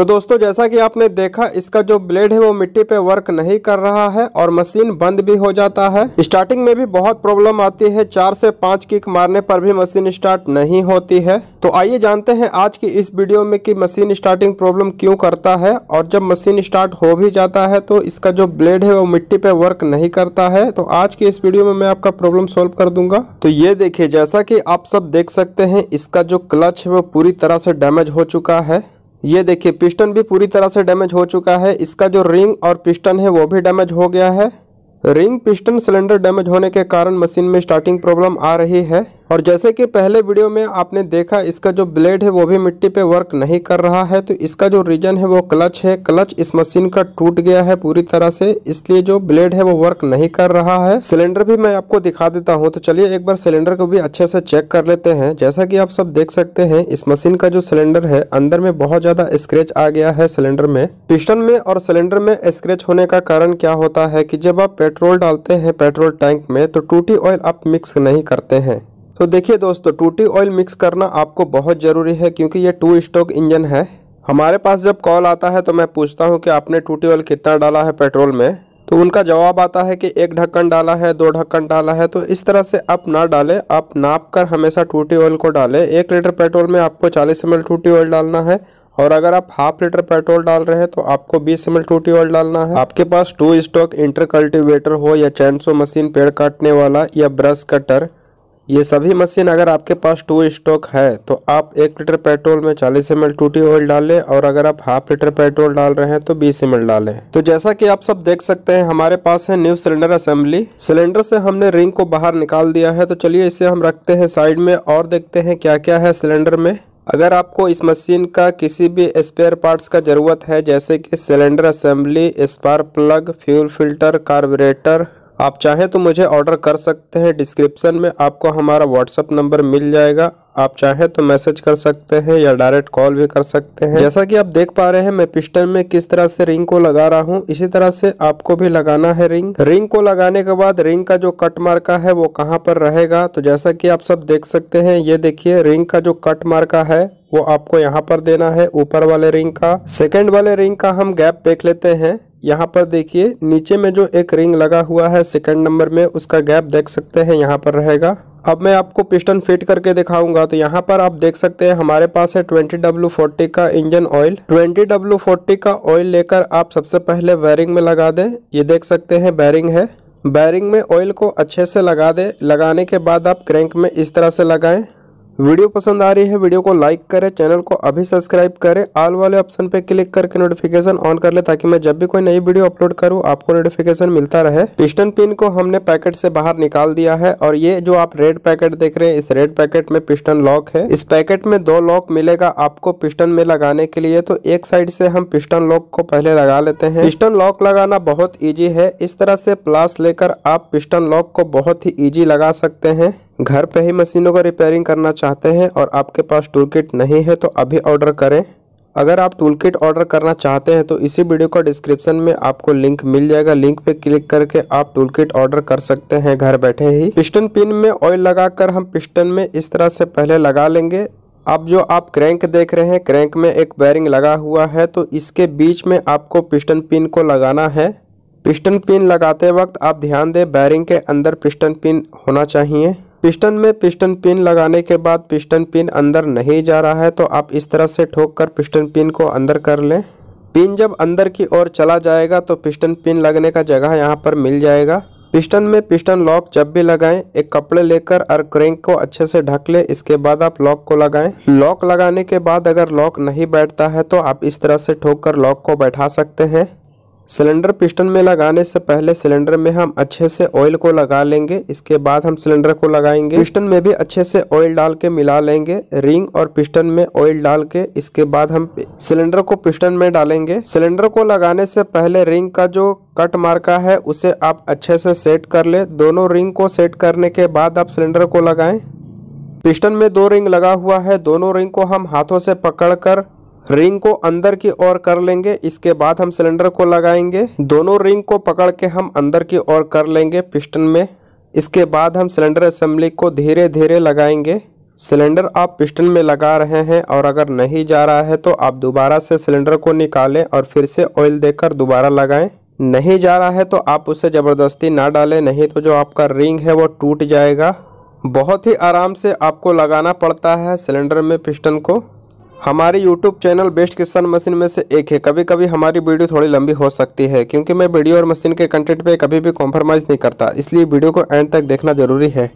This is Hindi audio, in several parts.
तो दोस्तों जैसा कि आपने देखा इसका जो ब्लेड है वो मिट्टी पे वर्क नहीं कर रहा है और मशीन बंद भी हो जाता है स्टार्टिंग में भी बहुत प्रॉब्लम आती है चार से पांच किक मारने पर भी मशीन स्टार्ट नहीं होती है तो आइए जानते हैं आज की इस वीडियो में कि मशीन स्टार्टिंग प्रॉब्लम क्यों करता है और जब मशीन स्टार्ट हो भी जाता है तो इसका जो ब्लेड है वो मिट्टी पे वर्क नहीं करता है तो आज की इस वीडियो में मैं आपका प्रॉब्लम सोल्व कर दूंगा तो ये देखिए जैसा की आप सब देख सकते हैं इसका जो क्लच है वो पूरी तरह से डैमेज हो चुका है ये देखिए पिस्टन भी पूरी तरह से डैमेज हो चुका है इसका जो रिंग और पिस्टन है वो भी डैमेज हो गया है रिंग पिस्टन सिलेंडर डैमेज होने के कारण मशीन में स्टार्टिंग प्रॉब्लम आ रही है और जैसे कि पहले वीडियो में आपने देखा इसका जो ब्लेड है वो भी मिट्टी पे वर्क नहीं कर रहा है तो इसका जो रीजन है वो क्लच है क्लच इस मशीन का टूट गया है पूरी तरह से इसलिए जो ब्लेड है वो वर्क नहीं कर रहा है सिलेंडर भी मैं आपको दिखा देता हूँ तो चलिए एक बार सिलेंडर को भी अच्छे से चेक कर लेते हैं जैसा की आप सब देख सकते हैं इस मशीन का जो सिलेंडर है अंदर में बहुत ज्यादा स्क्रेच आ गया है सिलेंडर में पिस्टन में और सिलेंडर में स्क्रेच होने का कारण क्या होता है की जब आप पेट्रोल डालते हैं पेट्रोल टैंक में तो टूटी ऑयल आप मिक्स नहीं करते हैं तो देखिए दोस्तों टूटी ऑयल मिक्स करना आपको बहुत ज़रूरी है क्योंकि ये टू स्टोक इंजन है हमारे पास जब कॉल आता है तो मैं पूछता हूँ कि आपने टूटी ऑयल कितना डाला है पेट्रोल में तो उनका जवाब आता है कि एक ढक्कन डाला है दो ढक्कन डाला है तो इस तरह से आप ना डालें आप नाप कर हमेशा टूटी ऑयल को डालें एक लीटर पेट्रोल में आपको 40 एम टूटी ऑयल डालना है और अगर आप हाफ लीटर पेट्रोल डाल रहे हैं तो आपको 20 एम टूटी ऑयल डालना है आपके पास टू स्टॉक इंटर कल्टिवेटर हो या चैनसो मशीन पेड़ काटने वाला या ब्रश कटर ये सभी मशीन अगर आपके पास टू स्टॉक है तो आप एक लीटर पेट्रोल में 40 एम एल टूटी ऑयल डालें और अगर आप हाफ लीटर पेट्रोल डाल रहे हैं तो 20 एम एल डालें तो जैसा कि आप सब देख सकते हैं हमारे पास है न्यू सिलेंडर असेंबली सिलेंडर से हमने रिंग को बाहर निकाल दिया है तो चलिए इसे हम रखते हैं साइड में और देखते हैं क्या क्या है सिलेंडर में अगर आपको इस मशीन का किसी भी स्पेयर पार्ट्स का ज़रूरत है जैसे कि cylinder assembly spark plug fuel filter carburettor आप चाहें तो मुझे ऑर्डर कर सकते हैं डिस्क्रिप्शन में आपको हमारा व्हाट्सअप नंबर मिल जाएगा आप चाहें तो मैसेज कर सकते हैं या डायरेक्ट कॉल भी कर सकते हैं जैसा कि आप देख पा रहे हैं मैं पिस्टन में किस तरह से रिंग को लगा रहा हूं इसी तरह से आपको भी लगाना है रिंग रिंग को लगाने के बाद रिंग का जो कट मार्का है वो कहां पर रहेगा तो जैसा कि आप सब देख सकते हैं ये देखिए रिंग का जो कट मार्का है वो आपको यहाँ पर देना है ऊपर वाले रिंग का सेकेंड वाले रिंग का हम गैप देख लेते हैं यहाँ पर देखिए नीचे में जो एक रिंग लगा हुआ है सेकंड नंबर में उसका गैप देख सकते हैं यहाँ पर रहेगा अब मैं आपको पिस्टन फिट करके दिखाऊंगा तो यहाँ पर आप देख सकते हैं हमारे पास है ट्वेंटी डब्ल्यू फोर्टी का engine oil twenty W forty का ऑयल लेकर आप सबसे पहले वायरिंग में लगा दें ये देख सकते हैं बैरिंग है बैरिंग में ऑयल को अच्छे से लगा दें लगाने के बाद आप क्रैंक में इस तरह से लगाएं वीडियो पसंद आ रही है वीडियो को लाइक करें चैनल को अभी सब्सक्राइब करें ऑल वाले ऑप्शन पर क्लिक करके नोटिफिकेशन ऑन कर ले ताकि मैं जब भी कोई नई वीडियो अपलोड करूँ आपको नोटिफिकेशन मिलता रहे पिस्टन पिन को हमने पैकेट से बाहर निकाल दिया है और ये जो आप रेड पैकेट देख रहे हैं इस रेड पैकेट में पिस्टन लॉक है इस पैकेट में दो लॉक मिलेगा आपको पिस्टन में लगाने के लिए तो एक साइड से हम पिस्टन लॉक को पहले लगा लेते हैं पिस्टन लॉक लगाना बहुत ईजी है इस तरह से प्लास लेकर आप पिस्टन लॉक को बहुत ही ईजी लगा सकते हैं घर पे ही मशीनों का रिपेयरिंग करना चाहते हैं और आपके पास टूल किट नहीं है तो अभी ऑर्डर करें अगर आप टूल किट ऑर्डर करना चाहते हैं तो इसी वीडियो का डिस्क्रिप्शन में आपको लिंक मिल जाएगा लिंक पे क्लिक करके आप टूल किट ऑर्डर कर सकते हैं घर बैठे ही पिस्टन पिन में ऑयल लगाकर हम पिस्टन में इस तरह से पहले लगा लेंगे अब जो आप क्रैंक देख रहे हैं क्रैंक में एक बैरिंग लगा हुआ है तो इसके बीच में आपको पिस्टन पिन को लगाना है पिस्टन पिन लगाते वक्त आप ध्यान दें बैरिंग के अंदर पिस्टन पिन होना चाहिए पिस्टन में पिस्टन पिन लगाने के बाद पिस्टन पिन अंदर नहीं जा रहा है तो आप इस तरह से ठोक कर पिस्टन पिन को अंदर कर लें पिन जब अंदर की ओर चला जाएगा तो पिस्टन पिन लगने का जगह यहाँ पर मिल जाएगा पिस्टन में पिस्टन लॉक जब भी लगाएं एक कपड़े लेकर और क्रैंक को अच्छे से ढक ले इसके बाद आप लॉक को लगाएं लॉक लगाने के बाद अगर लॉक नहीं बैठता है तो आप इस तरह से ठोक कर लॉक को बैठा सकते हैं सिलेंडर पिस्टन में लगाने से पहले सिलेंडर में हम अच्छे से ऑयल को लगा लेंगे इसके बाद हम सिलेंडर को लगाएंगे पिस्टन में भी अच्छे से ऑयल डाल के मिला लेंगे रिंग और पिस्टन में ऑयल डाल के इसके बाद हम सिलेंडर को पिस्टन में डालेंगे सिलेंडर को लगाने से पहले रिंग का जो कट मार्का है उसे आप अच्छे से सेट कर ले दोनों रिंग को सेट करने के बाद आप सिलेंडर को लगाएं पिस्टन में दो रिंग लगा हुआ है दोनों रिंग को हम हाथों से पकड़कर रिंग को अंदर की ओर कर लेंगे इसके बाद हम सिलेंडर को लगाएंगे दोनों रिंग को पकड़ के हम अंदर की ओर कर लेंगे पिस्टन में इसके बाद हम सिलेंडर असेंबली को धीरे धीरे लगाएंगे सिलेंडर आप पिस्टन में लगा रहे हैं और अगर नहीं जा रहा है तो आप दोबारा से सिलेंडर को निकालें और फिर से ऑयल देकर दोबारा लगाएं नहीं जा रहा है तो आप उसे ज़बरदस्ती ना डालें नहीं तो जो आपका रिंग है वो टूट जाएगा बहुत ही आराम से आपको लगाना पड़ता है सिलेंडर में पिस्टन को हमारे YouTube channel Best Kisan Machine में से एक है कभी कभी हमारी वीडियो थोड़ी लंबी हो सकती है क्योंकि मैं वीडियो और मशीन के कंटेंट पे कभी भी कॉम्प्रोमाइज़ नहीं करता इसलिए वीडियो को एंड तक देखना जरूरी है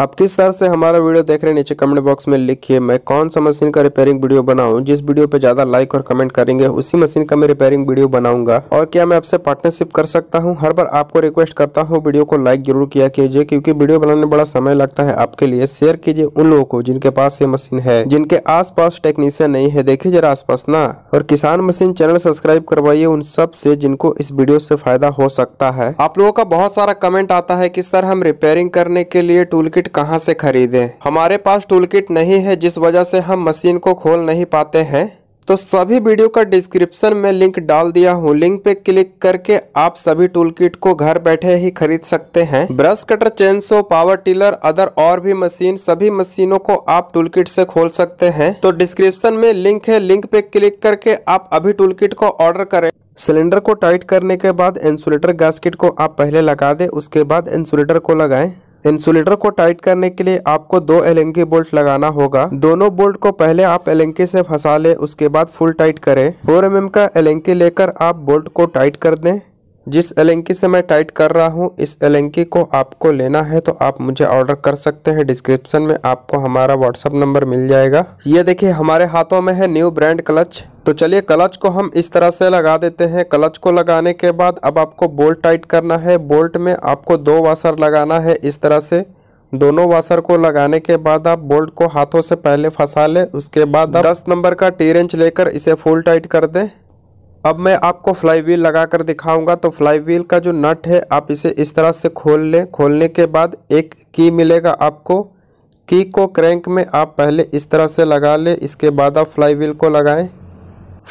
आप किस तरह से हमारा वीडियो देख रहे हैं नीचे कमेंट बॉक्स में लिखिए मैं कौन सा मशीन का रिपेयरिंग वीडियो बनाऊं जिस वीडियो पे ज़्यादा लाइक और कमेंट करेंगे उसी मशीन का मैं रिपेयरिंग वीडियो बनाऊंगा और क्या मैं आपसे पार्टनरशिप कर सकता हूं हर बार आपको रिक्वेस्ट करता हूं वीडियो को लाइक जरूर किया कीजिए क्योंकि वीडियो बनाने में बड़ा समय लगता है आपके लिए शेयर कीजिए उन लोगों को जिनके पास ये मशीन है जिनके आस पास टेक्नीशियन नहीं है देखिए जरा पास ना और किसान मशीन चैनल सब्सक्राइब करवाइये उन सबसे जिनको इस वीडियो से फायदा हो सकता है आप लोगों का बहुत सारा कमेंट आता है की सर हम रिपेयरिंग करने के लिए टूल किट किट कहाँ से खरीदें हमारे पास टूल किट नहीं है जिस वजह से हम मशीन को खोल नहीं पाते हैं तो सभी वीडियो का डिस्क्रिप्शन में लिंक डाल दिया हूँ लिंक पे क्लिक करके आप सभी टूल किट को घर बैठे ही खरीद सकते हैं brush cutter chainsaw power tiller other और भी मशीन सभी मशीनों को आप टूल किट से खोल सकते हैं तो डिस्क्रिप्शन में लिंक है लिंक पे क्लिक करके आप अभी टूल किट को ऑर्डर करें सिलेंडर को टाइट करने के बाद इंसुलेटर गैसकिट को आप पहले लगा दे उसके बाद इंसुलेटर को लगाए इंसुलेटर को टाइट करने के लिए आपको दो एलेंकी बोल्ट लगाना होगा दोनों बोल्ट को पहले आप एलंकी से फंसा ले उसके बाद फुल टाइट करें 4 एम का एलंकी लेकर आप बोल्ट को टाइट कर दें जिस एलेंकी से मैं टाइट कर रहा हूँ इस एलेंकी को आपको लेना है तो आप मुझे ऑर्डर कर सकते हैं डिस्क्रिप्शन में आपको हमारा व्हाट्सअप नंबर मिल जाएगा ये देखिए हमारे हाथों में है न्यू ब्रांड क्लच तो चलिए क्लच को हम इस तरह से लगा देते हैं क्लच को लगाने के बाद अब आपको बोल्ट टाइट करना है बोल्ट में आपको दो वाशर लगाना है इस तरह से दोनों वाशर को लगाने के बाद आप बोल्ट को हाथों से पहले फंसा लें उसके बाद आप नंबर का टी रेंच लेकर इसे फुल टाइट कर दें अब मैं आपको फ्लाई व्हील लगा कर दिखाऊंगा तो फ्लाई व्हील का जो नट है आप इसे इस तरह से खोल लें खोलने के बाद एक की मिलेगा आपको की को क्रैंक में आप पहले इस तरह से लगा लें इसके बाद आप फ्लाई व्हील को लगाएं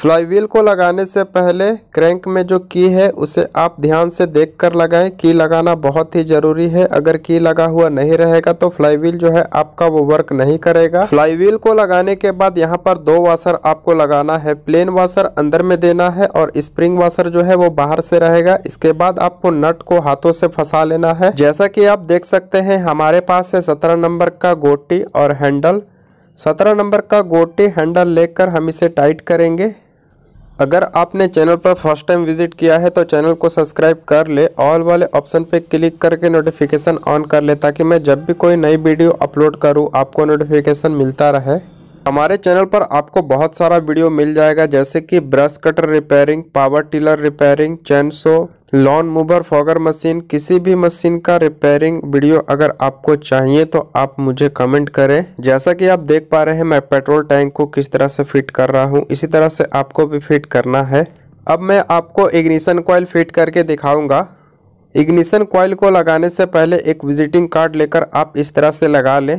फ्लाईव्हील को लगाने से पहले क्रैंक में जो की है उसे आप ध्यान से देख कर लगाएं की लगाना बहुत ही जरूरी है अगर की लगा हुआ नहीं रहेगा तो फ्लाईव्हील जो है आपका वो वर्क नहीं करेगा फ्लाईव्हील को लगाने के बाद यहाँ पर दो वाशर आपको लगाना है प्लेन वाशर अंदर में देना है और स्प्रिंग वाशर जो है वो बाहर से रहेगा इसके बाद आपको नट को हाथों से फंसा लेना है जैसा की आप देख सकते हैं हमारे पास है सत्रह नंबर का गोटी और हैंडल सत्रह नंबर का गोटी हैंडल लेकर हम इसे टाइट करेंगे अगर आपने चैनल पर फर्स्ट टाइम विजिट किया है तो चैनल को सब्सक्राइब कर ले ऑल वाले ऑप्शन पर क्लिक करके नोटिफिकेशन ऑन कर ले ताकि मैं जब भी कोई नई वीडियो अपलोड करूँ आपको नोटिफिकेशन मिलता रहे हमारे चैनल पर आपको बहुत सारा वीडियो मिल जाएगा जैसे कि brush cutter repairing power tiller repairing chainsaw lawn mower fogger machine किसी भी मशीन का रिपेयरिंग वीडियो अगर आपको चाहिए तो आप मुझे कमेंट करें जैसा कि आप देख पा रहे हैं मैं पेट्रोल टैंक को किस तरह से फिट कर रहा हूँ इसी तरह से आपको भी फिट करना है अब मैं आपको इग्निशन कॉइल फिट करके दिखाऊंगा इग्निशन कॉयल को लगाने से पहले एक विजिटिंग कार्ड लेकर आप इस तरह से लगा लें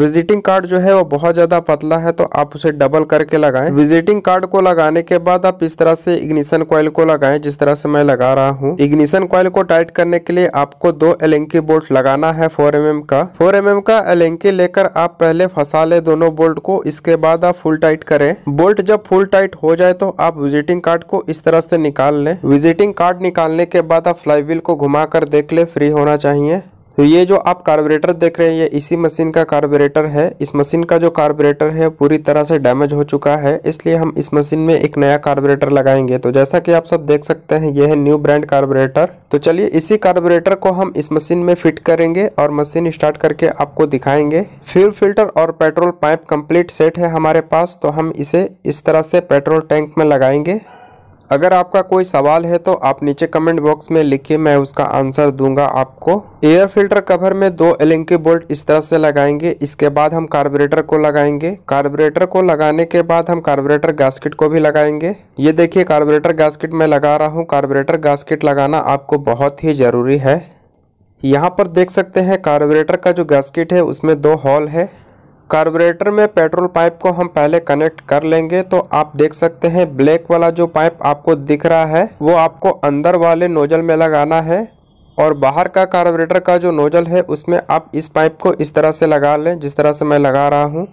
विजिटिंग कार्ड जो है वो बहुत ज़्यादा पतला है तो आप उसे डबल करके लगाएं विजिटिंग कार्ड को लगाने के बाद आप इस तरह से इग्निशन कॉयल को लगाएं जिस तरह से मैं लगा रहा हूँ इग्निशन कॉयल को टाइट करने के लिए आपको दो एलेंकी बोल्ट लगाना है फोर एम का फोर एम का एलेंकी लेकर आप पहले फंसा ले दोनों बोल्ट को इसके बाद आप फुल टाइट करें बोल्ट जब फुल टाइट हो जाए तो आप विजिटिंग कार्ड को इस तरह से निकाल लें विजिटिंग कार्ड निकालने के बाद आप फ्लाईव्हील को घुमा कर देख ले फ्री होना चाहिए तो ये जो आप कार्बोरेटर देख रहे हैं ये इसी मशीन का कार्बोरेटर है इस मशीन का जो कार्बोरेटर है पूरी तरह से डैमेज हो चुका है इसलिए हम इस मशीन में एक नया कार्बोरेटर लगाएंगे तो जैसा कि आप सब देख सकते हैं ये है न्यू ब्रांड कार्बोरेटर तो चलिए इसी कार्बोरेटर को हम इस मशीन में फिट करेंगे और मशीन स्टार्ट करके आपको दिखाएंगे फ्यूल फिल्टर और पेट्रोल पाइप कम्प्लीट सेट है हमारे पास तो हम इसे इस तरह से पेट्रोल टैंक में लगाएंगे अगर आपका कोई सवाल है तो आप नीचे कमेंट बॉक्स में लिखिए मैं उसका आंसर दूंगा आपको एयर फिल्टर कवर में दो एलिंकी बोल्ट इस तरह से लगाएंगे इसके बाद हम कार्बोरेटर को लगाएंगे कार्बोरेटर को लगाने के बाद हम कार्बोरेटर गास्केट को भी लगाएंगे ये देखिए कार्बोरेटर गास्केट में लगा रहा हूँ कार्बोरेटर गास्केट लगाना आपको बहुत ही ज़रूरी है यहाँ पर देख सकते हैं कार्बोरेटर का जो गास्केट है उसमें दो हॉल है कार्बोरेटर में पेट्रोल पाइप को हम पहले कनेक्ट कर लेंगे तो आप देख सकते हैं ब्लैक वाला जो पाइप आपको दिख रहा है वो आपको अंदर वाले नोजल में लगाना है और बाहर का कार्बोरेटर का जो नोजल है उसमें आप इस पाइप को इस तरह से लगा लें जिस तरह से मैं लगा रहा हूँ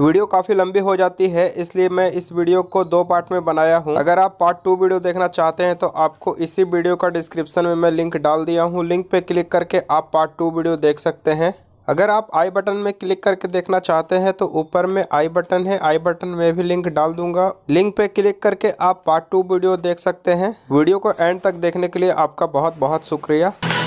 वीडियो काफ़ी लंबी हो जाती है इसलिए मैं इस वीडियो को दो पार्ट में बनाया हूँ अगर आप पार्ट टू वीडियो देखना चाहते हैं तो आपको इसी वीडियो का डिस्क्रिप्शन में मैं लिंक डाल दिया हूँ लिंक पे क्लिक करके आप पार्ट टू वीडियो देख सकते हैं अगर आप आई बटन में क्लिक करके देखना चाहते हैं तो ऊपर में आई बटन है आई बटन में भी लिंक डाल दूंगा लिंक पे क्लिक करके आप पार्ट टू वीडियो देख सकते हैं वीडियो को एंड तक देखने के लिए आपका बहुत बहुत शुक्रिया